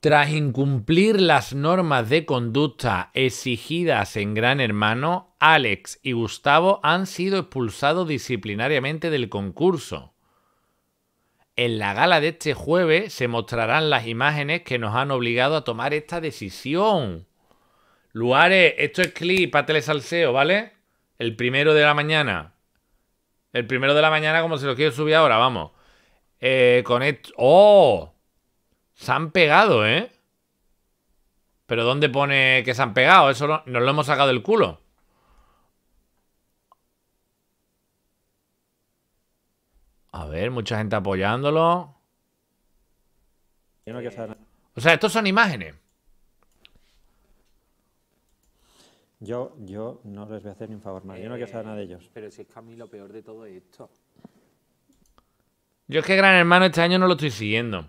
Tras incumplir las normas de conducta exigidas en Gran Hermano, Alex y Gustavo han sido expulsados disciplinariamente del concurso. En la gala de este jueves se mostrarán las imágenes que nos han obligado a tomar esta decisión. Luares, esto es clip a Telesalseo, ¿vale? El primero de la mañana. El primero de la mañana, como se lo quiero subir ahora, vamos. Eh, con esto. ¡Oh! Se han pegado, ¿eh? Pero ¿dónde pone que se han pegado? Eso nos lo hemos sacado del culo. A ver, mucha gente apoyándolo. O sea, estos son imágenes. Yo, yo no les voy a hacer ni un favor más. Yo no quiero saber nada de ellos. Eh, pero si es que a mí lo peor de todo es esto. Yo es que Gran Hermano este año no lo estoy siguiendo.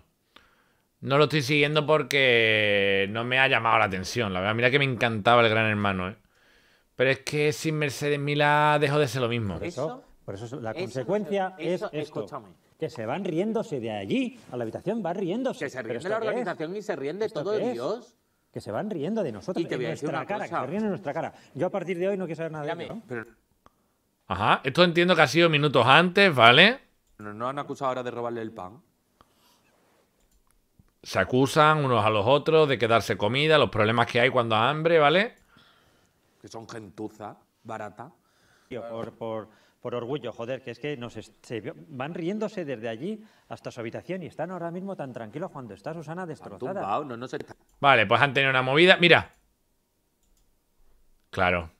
No lo estoy siguiendo porque no me ha llamado la atención. La verdad, mira que me encantaba el Gran Hermano, ¿eh? Pero es que sin Mercedes Mila dejó de ser lo mismo. Por eso, por eso la consecuencia es esto. Que se van riéndose de allí, a la habitación van riéndose. Que se ríen de la organización y se ríen de todo Dios que se van riendo de nosotros. Y te voy a nuestra una cara, que se ríen de nuestra cara. Yo a partir de hoy no quiero saber nada de Ajá, esto entiendo que ha sido minutos antes, ¿vale? no han acusado ahora de robarle el pan se acusan unos a los otros de quedarse comida, los problemas que hay cuando hay hambre, ¿vale? Que son gentuza, barata. Por, orgullo, joder, que es que nos van riéndose desde allí hasta su habitación y están ahora mismo tan tranquilos cuando está Susana destrozada. Vale, pues han tenido una movida. Mira. Claro.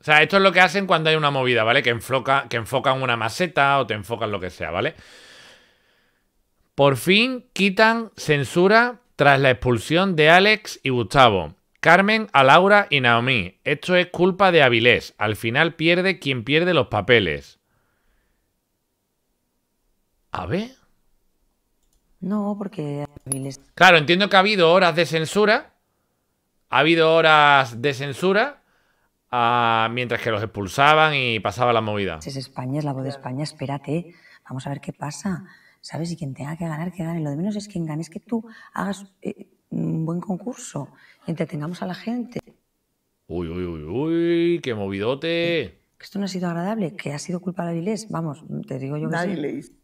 O sea, esto es lo que hacen cuando hay una movida, ¿vale? Que, enfoca, que enfocan una maceta o te enfocan lo que sea, ¿vale? vale por fin quitan censura tras la expulsión de Alex y Gustavo. Carmen a Laura y Naomi. Esto es culpa de Avilés. Al final pierde quien pierde los papeles. A ver. No, porque Avilés. Claro, entiendo que ha habido horas de censura. Ha habido horas de censura. Ah, mientras que los expulsaban y pasaba la movida. Es España, es la voz de España, espérate. Vamos a ver qué pasa. ¿sabes? Y quien tenga que ganar, que gane. Lo de menos es quien ganes es que tú hagas eh, un buen concurso, entretengamos a la gente. Uy, uy, uy, uy, qué movidote. Esto no ha sido agradable, que ha sido culpa de Avilés, vamos, te digo yo que sí.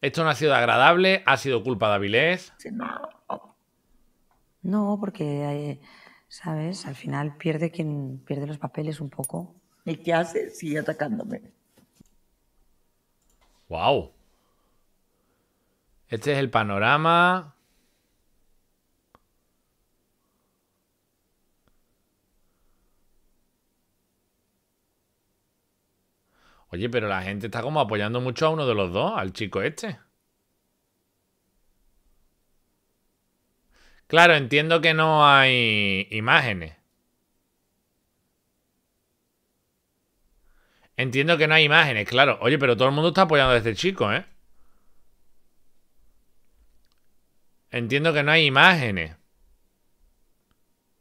Esto no ha sido agradable, ha sido culpa de Avilés. no. no, porque, eh, ¿sabes? Al final pierde quien pierde los papeles un poco. ¿Y qué hace? Sigue atacándome. ¡Wow! Este es el panorama. Oye, pero la gente está como apoyando mucho a uno de los dos, al chico este. Claro, entiendo que no hay imágenes. Entiendo que no hay imágenes, claro. Oye, pero todo el mundo está apoyando a este chico, ¿eh? Entiendo que no hay imágenes.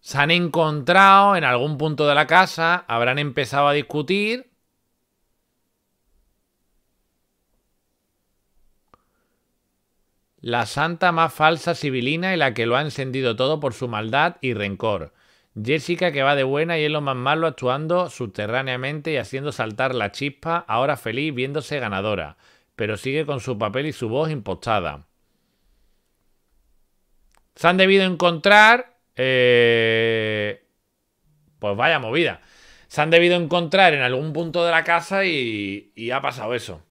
Se han encontrado en algún punto de la casa, habrán empezado a discutir. La santa más falsa sibilina y la que lo ha encendido todo por su maldad y rencor. Jessica que va de buena y es lo más malo actuando subterráneamente y haciendo saltar la chispa, ahora feliz viéndose ganadora, pero sigue con su papel y su voz impostada. Se han debido encontrar... Eh, pues vaya movida. Se han debido encontrar en algún punto de la casa y ha pasado eso.